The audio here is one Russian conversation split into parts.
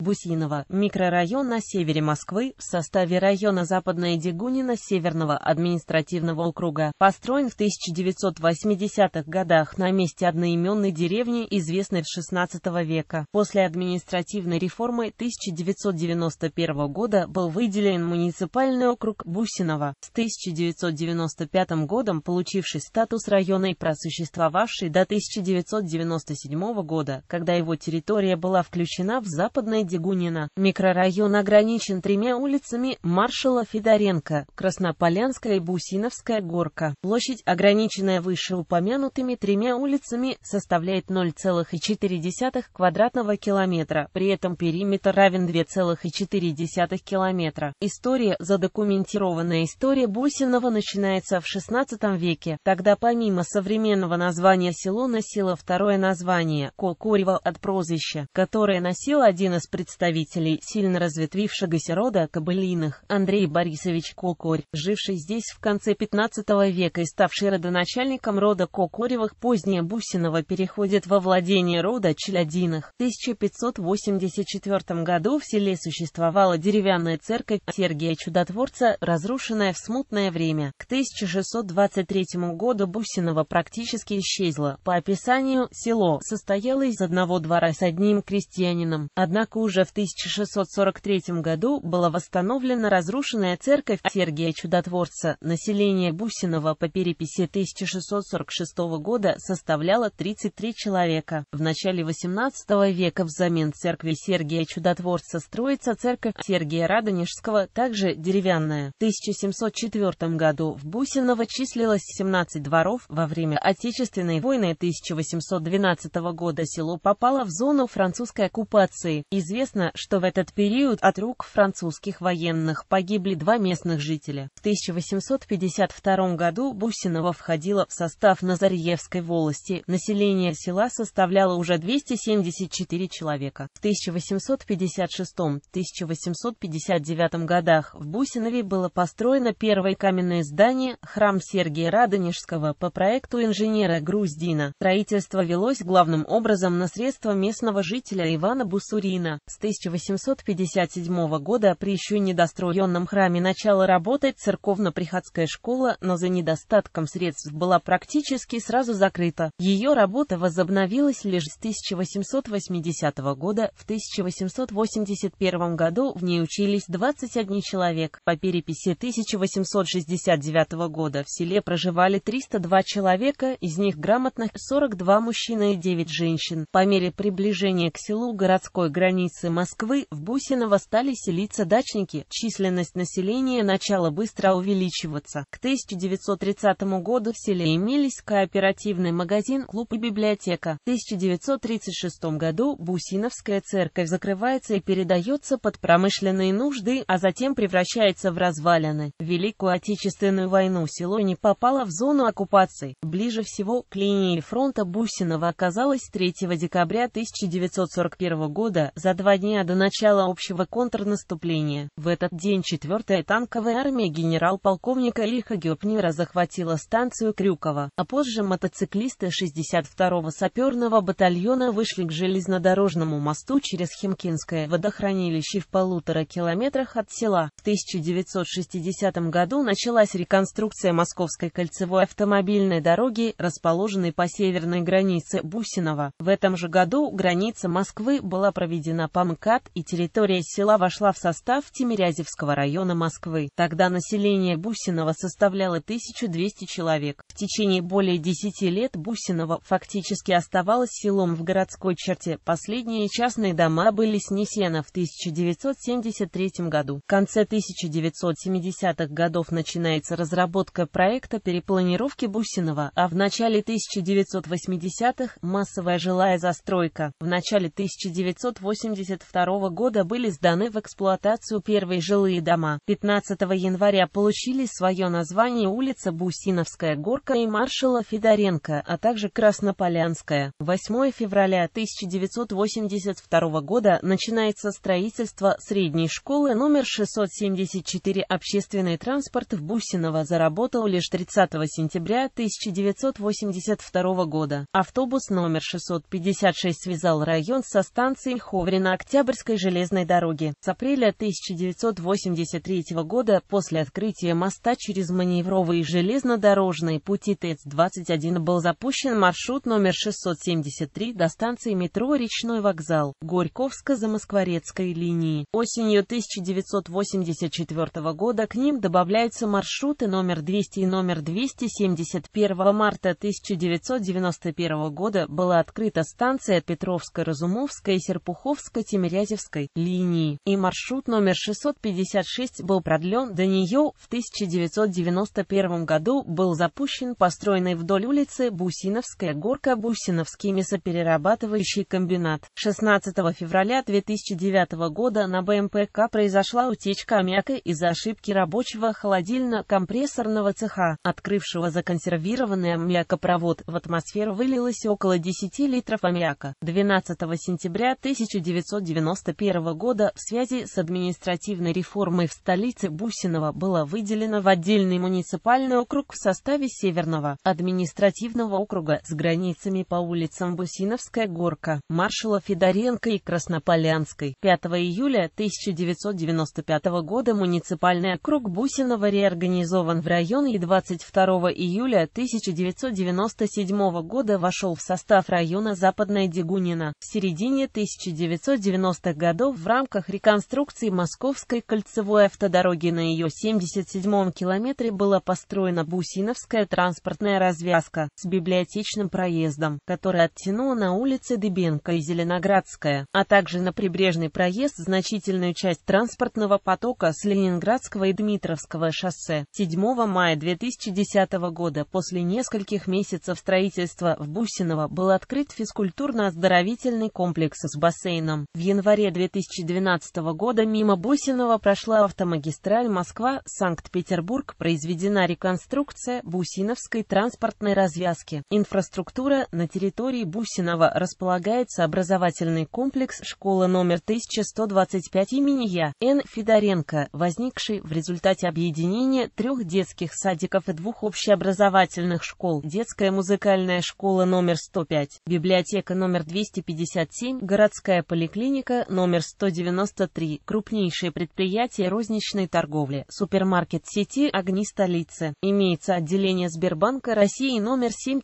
Бусинова, микрорайон на севере Москвы, в составе района Западная Дегунина Северного административного округа, построен в 1980-х годах на месте одноименной деревни, известной в XVI века. После административной реформы 1991 года был выделен муниципальный округ Бусинова, с 1995 годом получивший статус района и просуществовавший до 1997 года, когда его территория была включена в Западное Дегунина. Микрорайон ограничен тремя улицами маршала Федоренко, Краснополянская и Бусиновская горка. Площадь, ограниченная вышеупомянутыми тремя улицами, составляет 0,4 квадратного километра, при этом периметр равен 2,4 километра. История, задокументированная история Бусинова начинается в XVI веке, тогда помимо современного названия село носило второе название – Кокорево от прозвища, которое носил один из представителей сильно разветвившегося рода кобылиных Андрей Борисович Кокорь, живший здесь в конце 15 века и ставший родоначальником рода Кокоревых позднее Бусинова переходит во владение рода Челядиных. В 1584 году в селе существовала деревянная церковь Сергия Чудотворца, разрушенная в смутное время. К 1623 году Бусинова практически исчезла. По описанию, село состояло из одного двора с одним крестьянином. Однако уже уже в 1643 году была восстановлена разрушенная церковь Сергия Чудотворца. Население Бусинова по переписи 1646 года составляло 33 человека. В начале 18 века взамен церкви Сергия Чудотворца строится церковь Сергия Радонежского, также деревянная. В 1704 году в Бусиново числилось 17 дворов. Во время Отечественной войны 1812 года село попало в зону французской оккупации. Известно известно, что в этот период от рук французских военных погибли два местных жителя. В 1852 году Бусиново входило в состав Назарьевской волости. Население села составляло уже 274 человека. В 1856-1859 годах в Бусинове было построено первое каменное здание, храм Сергия Радонежского, по проекту инженера Груздина. Строительство велось главным образом на средства местного жителя Ивана Бусурина. С 1857 года при еще недостроенном храме начала работать церковно-приходская школа, но за недостатком средств была практически сразу закрыта. Ее работа возобновилась лишь с 1880 года. В 1881 году в ней учились 21 человек. По переписи 1869 года в селе проживали 302 человека, из них грамотных 42 мужчины и 9 женщин. По мере приближения к селу городской границы границы Москвы в Бусиново стали селиться дачники, численность населения начала быстро увеличиваться. К 1930 году в селе имелись кооперативный магазин, клуб и библиотека. В 1936 году Бусиновская церковь закрывается и передается под промышленные нужды, а затем превращается в развалины. В Великую Отечественную войну село не попало в зону оккупации. Ближе всего к линии фронта Бусиново оказалось 3 декабря 1941 года, за два два дня до начала общего контрнаступления. В этот день 4-я танковая армия генерал-полковника Ильха Гёпнера захватила станцию Крюкова, а позже мотоциклисты 62-го саперного батальона вышли к железнодорожному мосту через Химкинское водохранилище в полутора километрах от села. В 1960 году началась реконструкция Московской кольцевой автомобильной дороги, расположенной по северной границе Бусинова. В этом же году граница Москвы была проведена Памкат и территория села вошла в состав Тимирязевского района Москвы. Тогда население Бусинова составляло 1200 человек. В течение более 10 лет Бусиново фактически оставалось селом в городской черте. Последние частные дома были снесены в 1973 году. В конце 1970-х годов начинается разработка проекта перепланировки Бусинова, а в начале 1980-х массовая жилая застройка. В начале 1980 1972 года были сданы в эксплуатацию первые жилые дома. 15 января получили свое название улица Бусиновская горка и маршала Федоренко, а также Краснополянская. 8 февраля 1982 года начинается строительство средней школы номер 674. Общественный транспорт в Бусиново заработал лишь 30 сентября 1982 года. Автобус номер 656 связал район со станцией Ховрина на Октябрьской железной дороге. С апреля 1983 года после открытия моста через маневровые железнодорожные пути ТЭЦ-21 был запущен маршрут номер 673 до станции метро «Речной вокзал» Горьковско-Замоскворецкой линии. Осенью 1984 года к ним добавляются маршруты номер 200 и номер 271 марта 1991 года была открыта станция Петровско-Разумовская и Серпуховская Тимирязевской линии, и маршрут номер 656 был продлен до нее в 1991 году был запущен построенный вдоль улицы Бусиновская горка Бусиновский мясоперерабатывающий комбинат. 16 февраля 2009 года на БМПК произошла утечка аммиака из-за ошибки рабочего холодильно-компрессорного цеха, открывшего законсервированный аммиакопровод. В атмосферу вылилось около 10 литров аммиака. 12 сентября 1900 1991 года в связи с административной реформой в столице Бусинова было выделено в отдельный муниципальный округ в составе Северного административного округа с границами по улицам Бусиновская горка, маршала Федоренко и Краснополянской. 5 июля 1995 года муниципальный округ Бусинова реорганизован в район и 22 июля 1997 года вошел в состав района Западная Дегунина. В середине 1990 90-х годов в рамках реконструкции Московской кольцевой автодороги на ее 77-м километре была построена Бусиновская транспортная развязка с библиотечным проездом, который оттянула на улице Дыбенко и Зеленоградская, а также на прибрежный проезд значительную часть транспортного потока с Ленинградского и Дмитровского шоссе. 7 мая 2010 года после нескольких месяцев строительства в Бусиново был открыт физкультурно-оздоровительный комплекс с бассейном. В январе 2012 года мимо Бусинова прошла автомагистраль Москва-Санкт-Петербург, произведена реконструкция Бусиновской транспортной развязки. Инфраструктура на территории Бусинова располагается образовательный комплекс школа номер 1125 имени Я. Н. Федоренко, возникший в результате объединения трех детских садиков и двух общеобразовательных школ, детская музыкальная школа номер 105, библиотека номер 257, городская поликлиника, Поликлиника номер 193, крупнейшее предприятие розничной торговли, супермаркет сети «Огни столицы». Имеется отделение Сбербанка России номер 7982-015-18,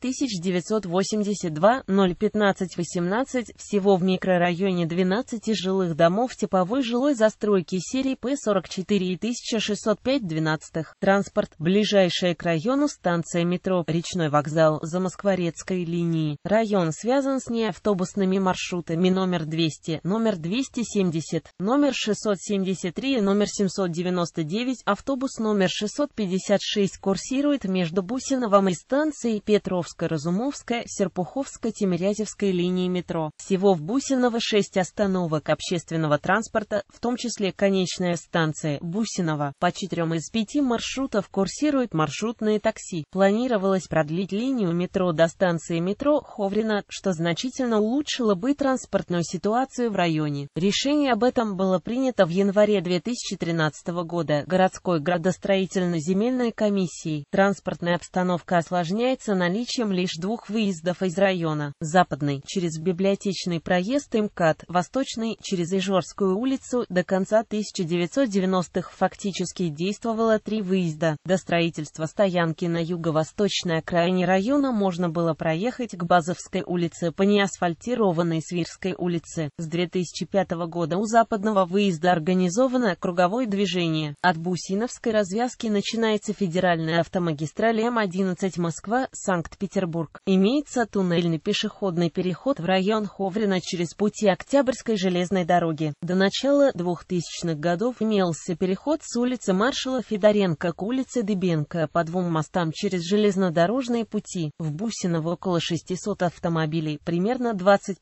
всего в микрорайоне 12 жилых домов типовой жилой застройки серии П-44 1605 12. Транспорт. Ближайшая к району станция метро «Речной вокзал» за Москворецкой линии. Район связан с неавтобусными маршрутами номер 200 номер 270, номер 673 и номер 799, автобус номер 656 курсирует между Бусиновым и станцией Петровско-Разумовская, Серпуховско-Тимирязевской линии метро. Всего в Бусиново 6 остановок общественного транспорта, в том числе конечная станция Бусиново. По четырем из пяти маршрутов курсируют маршрутные такси. Планировалось продлить линию метро до станции метро Ховрина, что значительно улучшило бы транспортную ситуацию ситуацию в районе. Решение об этом было принято в январе 2013 года городской градостроительно-земельной комиссией. Транспортная обстановка осложняется наличием лишь двух выездов из района. Западный – через библиотечный проезд и МКАД, восточный – через Ижорскую улицу. До конца 1990-х фактически действовало три выезда. До строительства стоянки на юго-восточной окраине района можно было проехать к Базовской улице по неасфальтированной Свирской улице с 2005 года у западного выезда организовано круговое движение. От Бусиновской развязки начинается федеральная автомагистраль М-11 Москва, Санкт-Петербург. Имеется туннельный пешеходный переход в район Ховрина через пути Октябрьской железной дороги. До начала 2000-х годов имелся переход с улицы маршала Федоренко к улице Дыбенко по двум мостам через железнодорожные пути. В Бусиново около 600 автомобилей, примерно 20%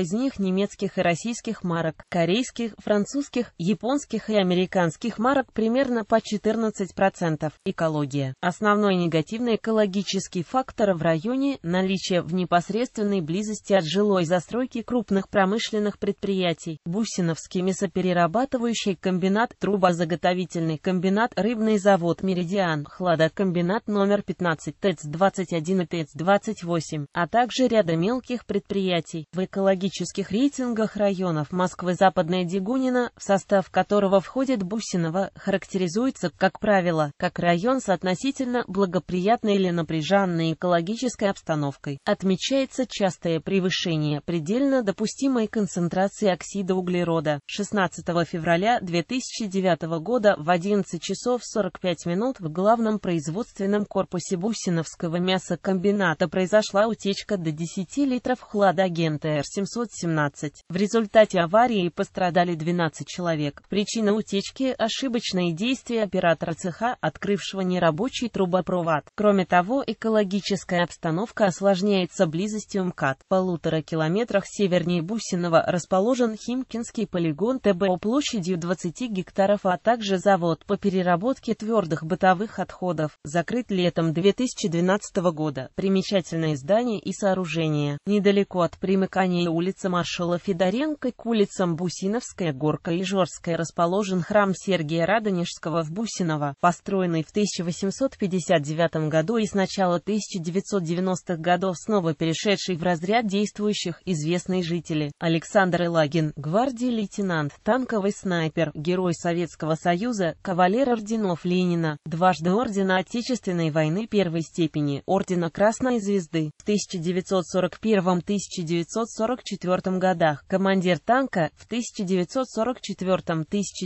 из них немецких и российских марок, корейских, французских, японских и американских марок примерно по 14%. Экология. Основной негативный экологический фактор в районе – наличие в непосредственной близости от жилой застройки крупных промышленных предприятий. Бусиновский мясоперерабатывающий комбинат, трубозаготовительный комбинат, рыбный завод «Меридиан», хладокомбинат номер 15 ТЭЦ-21 и ТЭЦ-28, а также ряда мелких предприятий. В экологических рейтингах торговых районов Москвы Западная Дегунина, в состав которого входит Бусиново, характеризуется, как правило, как район с относительно благоприятной или напряженной экологической обстановкой. Отмечается частое превышение предельно допустимой концентрации оксида углерода. 16 февраля 2009 года в 11 часов 45 минут в главном производственном корпусе Бусиновского мясокомбината произошла утечка до 10 литров хладагента R717. В результате аварии пострадали 12 человек. Причина утечки – ошибочные действия оператора цеха, открывшего нерабочий трубопровод. Кроме того, экологическая обстановка осложняется близостью МКАД. В полутора километрах севернее Бусинова расположен Химкинский полигон ТБО площадью 20 гектаров, а также завод по переработке твердых бытовых отходов, закрыт летом 2012 года. Примечательное здание и сооружение. Недалеко от примыкания улицы маршала Федорина Бондаренко к улицам Бусиновская, Горка и Жорская расположен храм Сергия Радонежского в Бусиново, построенный в 1859 году и с начала 1990-х годов снова перешедший в разряд действующих известные жители. Александр Илагин, гвардии лейтенант, танковый снайпер, герой Советского Союза, кавалер орденов Ленина, дважды ордена Отечественной войны первой степени, ордена Красной Звезды в 1941-1944 годах, командир танка в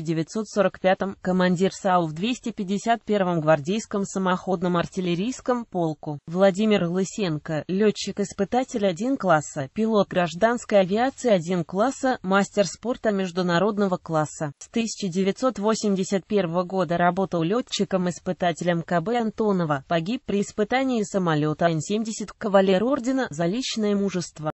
1944-1945, командир САУ в 251-м гвардейском самоходном артиллерийском полку, Владимир Лысенко, летчик-испытатель 1 класса, пилот гражданской авиации 1 класса, мастер спорта международного класса. С 1981 года работал летчиком-испытателем КБ Антонова, погиб при испытании самолета н 70 кавалер ордена за личное мужество.